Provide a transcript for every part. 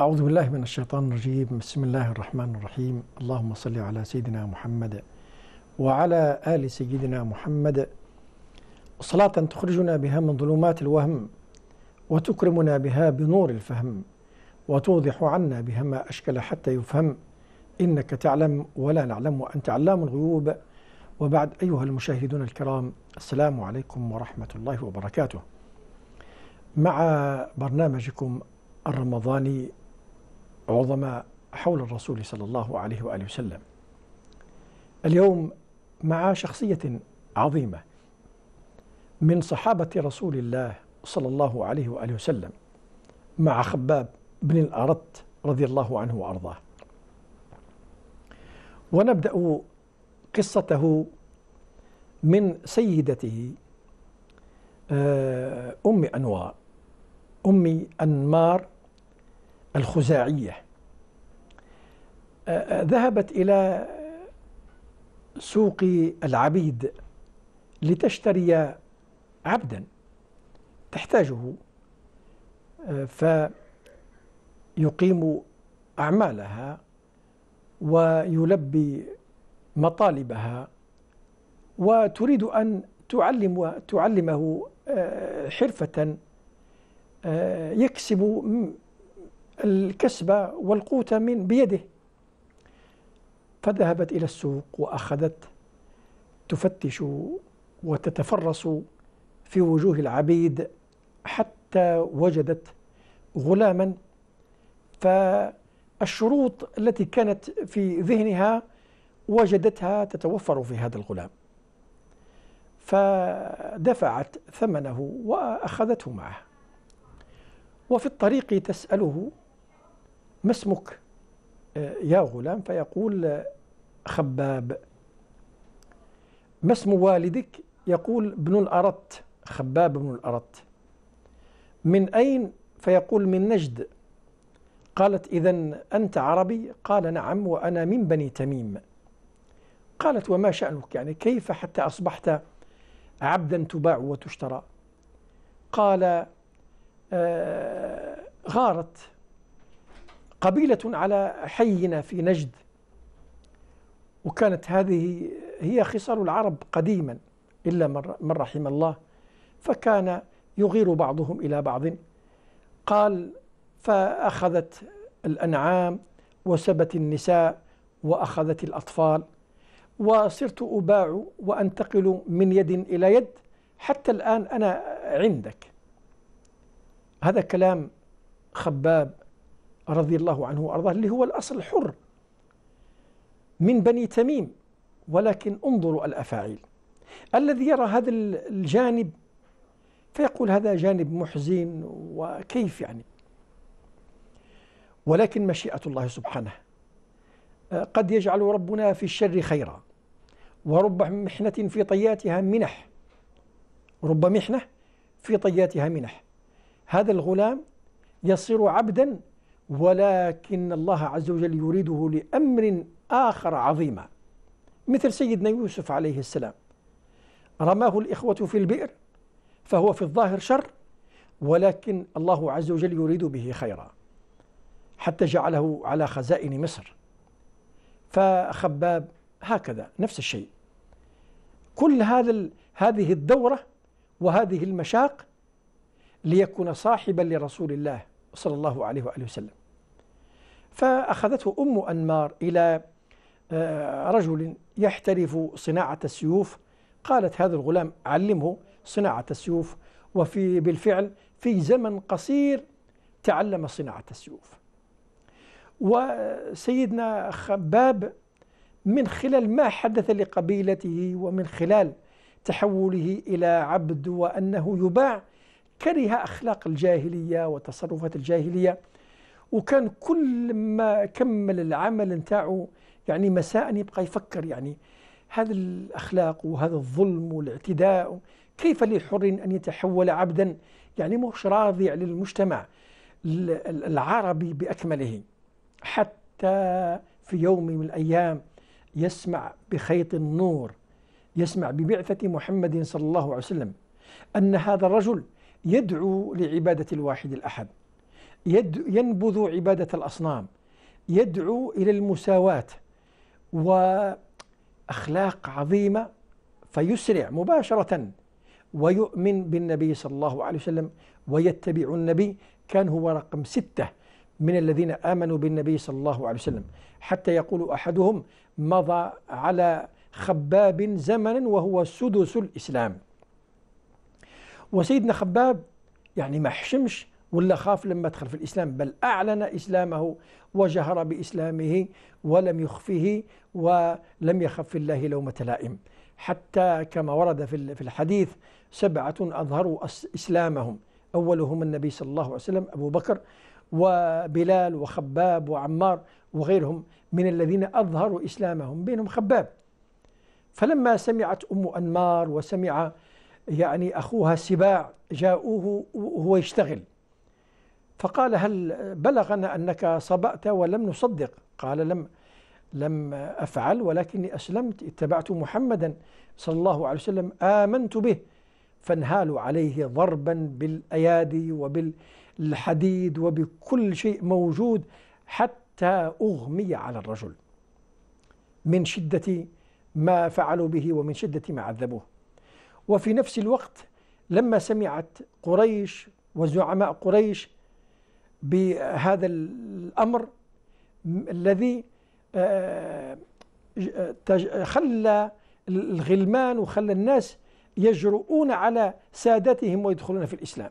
أعوذ بالله من الشيطان الرجيم بسم الله الرحمن الرحيم اللهم صل على سيدنا محمد وعلى آل سيدنا محمد صلاة تخرجنا بها من ظلمات الوهم وتكرمنا بها بنور الفهم وتوضح عنا بها ما أشكل حتى يفهم إنك تعلم ولا نعلم وأنت علام الغيوب وبعد أيها المشاهدون الكرام السلام عليكم ورحمة الله وبركاته مع برنامجكم الرمضاني عظماء حول الرسول صلى الله عليه وآله وسلم اليوم مع شخصية عظيمة من صحابة رسول الله صلى الله عليه وآله وسلم مع خباب بن الأرت رضي الله عنه وأرضاه ونبدأ قصته من سيدته آه، أم أنوار أم أنمار الخزاعية ذهبت إلى سوق العبيد لتشتري عبدا تحتاجه فيقيم أعمالها ويلبي مطالبها وتريد أن تعلم تعلمه حرفة يكسب الكسبة والقوت من بيده فذهبت إلى السوق وأخذت تفتش وتتفرس في وجوه العبيد حتى وجدت غلاما فالشروط التي كانت في ذهنها وجدتها تتوفر في هذا الغلام فدفعت ثمنه وأخذته معه وفي الطريق تسأله ما اسمك آه، يا غلام فيقول آه، خباب ما اسم والدك يقول ابن الأرت خباب بن الأرت من أين فيقول من نجد قالت إذا أنت عربي قال نعم وأنا من بني تميم قالت وما شأنك يعني كيف حتى أصبحت عبدا تباع وتشترى قال آه غارت قبيلة على حينا في نجد وكانت هذه هي خصال العرب قديما إلا من رحم الله فكان يغير بعضهم إلى بعض قال فأخذت الأنعام وسبت النساء وأخذت الأطفال وصرت أباع وأنتقل من يد إلى يد حتى الآن أنا عندك هذا كلام خباب رضي الله عنه وأرضاه اللي هو الأصل حر من بني تميم ولكن انظروا الأفاعيل الذي يرى هذا الجانب فيقول هذا جانب محزن وكيف يعني ولكن مشيئة الله سبحانه آه، قد يجعل ربنا في الشر خيرا ورب محنة في طياتها منح رب محنة في طياتها منح هذا الغلام يصير عبدا ولكن الله عز وجل يريده لأمر آخر عظيما مثل سيدنا يوسف عليه السلام رماه الإخوة في البئر فهو في الظاهر شر ولكن الله عز وجل يريد به خيرا حتى جعله على خزائن مصر فخباب هكذا نفس الشيء كل هذا هذه الدورة وهذه المشاق ليكون صاحبا لرسول الله صلى الله عليه وآله وسلم فأخذته أم أنمار إلى آه، رجل يحترف صناعة السيوف قالت هذا الغلام علمه صناعة السيوف وفي بالفعل في زمن قصير تعلم صناعة السيوف وسيدنا خباب من خلال ما حدث لقبيلته ومن خلال تحوله إلى عبد وأنه يباع كره أخلاق الجاهلية وتصرفات الجاهلية وكان كل ما كمل العمل نتاعو يعني مساء يبقى يفكر يعني هذا الأخلاق وهذا الظلم والاعتداء كيف لحر أن يتحول عبدا يعني مش راضي للمجتمع العربي بأكمله حتى في يوم من الأيام يسمع بخيط النور يسمع ببعثة محمد صلى الله عليه وسلم أن هذا الرجل يدعو لعبادة الواحد الأحد ينبذ عبادة الأصنام يدعو إلى المساواة وأخلاق عظيمة فيسرع مباشرة ويؤمن بالنبي صلى الله عليه وسلم ويتبع النبي كان هو رقم ستة من الذين آمنوا بالنبي صلى الله عليه وسلم حتى يقول أحدهم مضى على خباب زمنا وهو سدس الإسلام وسيدنا خباب يعني ما حشمش ولا خاف لما دخل في الإسلام بل أعلن إسلامه وجهر بإسلامه ولم يخفه ولم يخف في الله لومة لائم حتى كما ورد في الحديث سبعة أظهروا إسلامهم أولهم النبي صلى الله عليه وسلم أبو بكر وبلال وخباب وعمار وغيرهم من الذين أظهروا إسلامهم بينهم خباب فلما سمعت أم أنمار وسمع يعني أخوها سباع جاءوه وهو يشتغل فقال هل بلغنا أنك صبأت ولم نصدق قال لم لم أفعل ولكني أسلمت اتبعت محمدا صلى الله عليه وسلم آمنت به فانهالوا عليه ضربا بالأيادي وبالحديد وبكل شيء موجود حتى أغمي على الرجل من شدة ما فعلوا به ومن شدة ما عذبوه وفي نفس الوقت لما سمعت قريش وزعماء قريش بهذا الأمر الذي آه، آه، خلى الغلمان وخلى الناس يجرؤون على سادتهم ويدخلون في الإسلام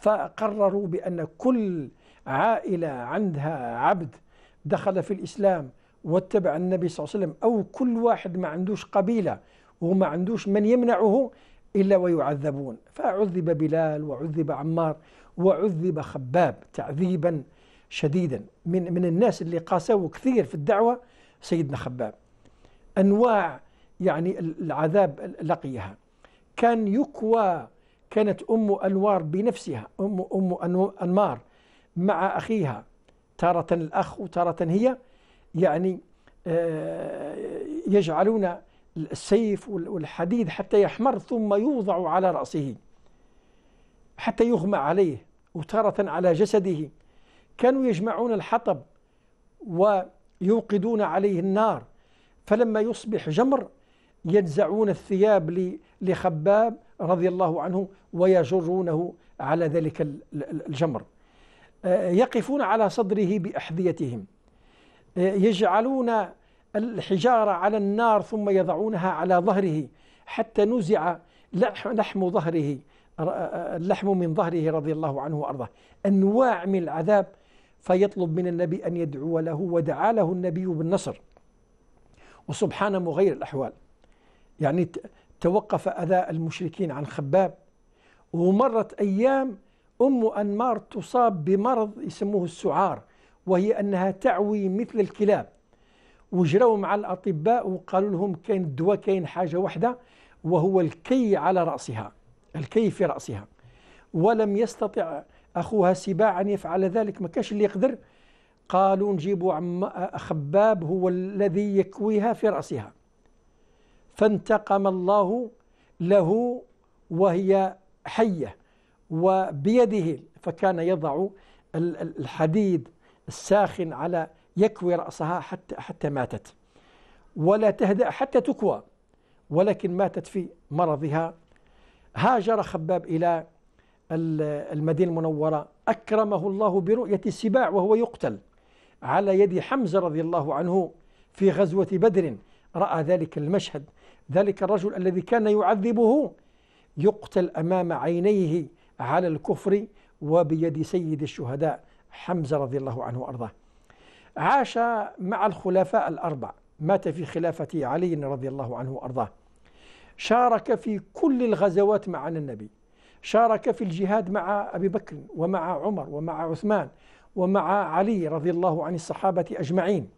فقرروا بأن كل عائلة عندها عبد دخل في الإسلام واتبع النبي صلى الله عليه وسلم أو كل واحد ما عندوش قبيلة وما عندوش من يمنعه إلا ويعذبون فعذب بلال وعذب عمار وعذب خباب تعذيبا شديدا من من الناس اللي قاسوا كثير في الدعوة سيدنا خباب أنواع يعني العذاب لقيها كان يكوى كانت أم أنوار بنفسها أم أم أنمار مع أخيها تارة الأخ وتارة هي يعني آه، يجعلون السيف والحديد حتى يحمر ثم يوضع على رأسه حتى يغمى عليه وتارة على جسده كانوا يجمعون الحطب ويوقدون عليه النار فلما يصبح جمر ينزعون الثياب لخباب رضي الله عنه ويجرونه على ذلك الجمر آه، يقفون على صدره بأحذيتهم آه، يجعلون الحجارة على النار ثم يضعونها على ظهره حتى نزع لحم ظهره اللحم من ظهره رضي الله عنه وأرضاه أنواع من العذاب فيطلب من النبي أن يدعو له ودعا له النبي بالنصر وسبحان مغير الأحوال يعني توقف أذى المشركين عن خباب ومرت أيام أم أنمار تصاب بمرض يسموه السعار وهي أنها تعوي مثل الكلاب وجروا مع الأطباء وقالوا لهم كاين الدواء كاين حاجة واحدة وهو الكي على رأسها الكي في رأسها ولم يستطع أخوها سباع أن يفعل ذلك ما كاش اللي يقدر قالوا نجيبوا عم خباب هو الذي يكويها في رأسها فانتقم الله له وهي حية وبيده فكان يضع الحديد الساخن على يكوي رأسها حتى, حتى ماتت ولا تهدأ حتى تكوى ولكن ماتت في مرضها هاجر خباب إلى المدينة المنورة أكرمه الله برؤية السباع وهو يقتل على يد حمزة رضي الله عنه في غزوة بدر رأى ذلك المشهد ذلك الرجل الذي كان يعذبه يقتل أمام عينيه على الكفر وبيد سيد الشهداء حمزة رضي الله عنه وأرضاه عاش مع الخلفاء الأربع مات في خلافة علي رضي الله عنه وأرضاه شارك في كل الغزوات مع النبي شارك في الجهاد مع أبي بكر ومع عمر ومع عثمان ومع علي رضي الله عن الصحابة أجمعين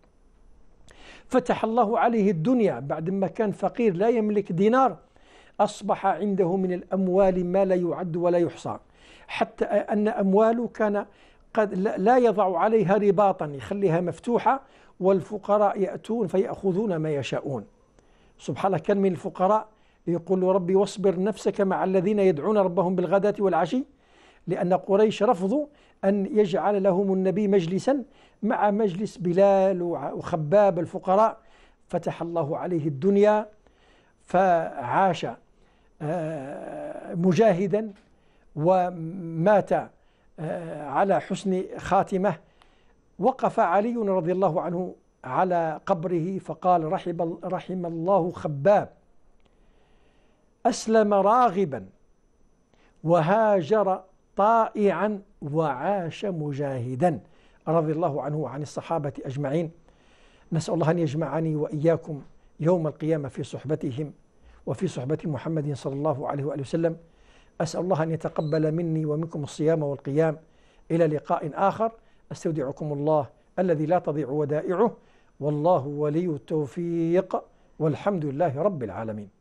فتح الله عليه الدنيا بعدما كان فقير لا يملك دينار أصبح عنده من الأموال ما لا يعد ولا يحصى حتى أن أمواله كان قد لا يضع عليها رباطا يخليها مفتوحة والفقراء يأتون فيأخذون ما يشاءون سبحان الله كان من الفقراء يقول ربي واصبر نفسك مع الذين يدعون ربهم بالغداة والعشي لأن قريش رفضوا أن يجعل لهم النبي مجلسا مع مجلس بلال وخباب الفقراء فتح الله عليه الدنيا فعاش آه، مجاهدا ومات آه، على حسن خاتمه وقف علي رضي الله عنه على قبره فقال رحم رحم الله خباب أسلم راغبا وهاجر طائعا وعاش مجاهدا رضي الله عنه وعن الصحابة أجمعين نسأل الله أن يجمعني وإياكم يوم القيامة في صحبتهم وفي صحبة محمد صلى الله عليه وآله وسلم أسأل الله أن يتقبل مني ومنكم الصيام والقيام إلى لقاء آخر أستودعكم الله الذي لا تضيع ودائعه والله ولي التوفيق والحمد لله رب العالمين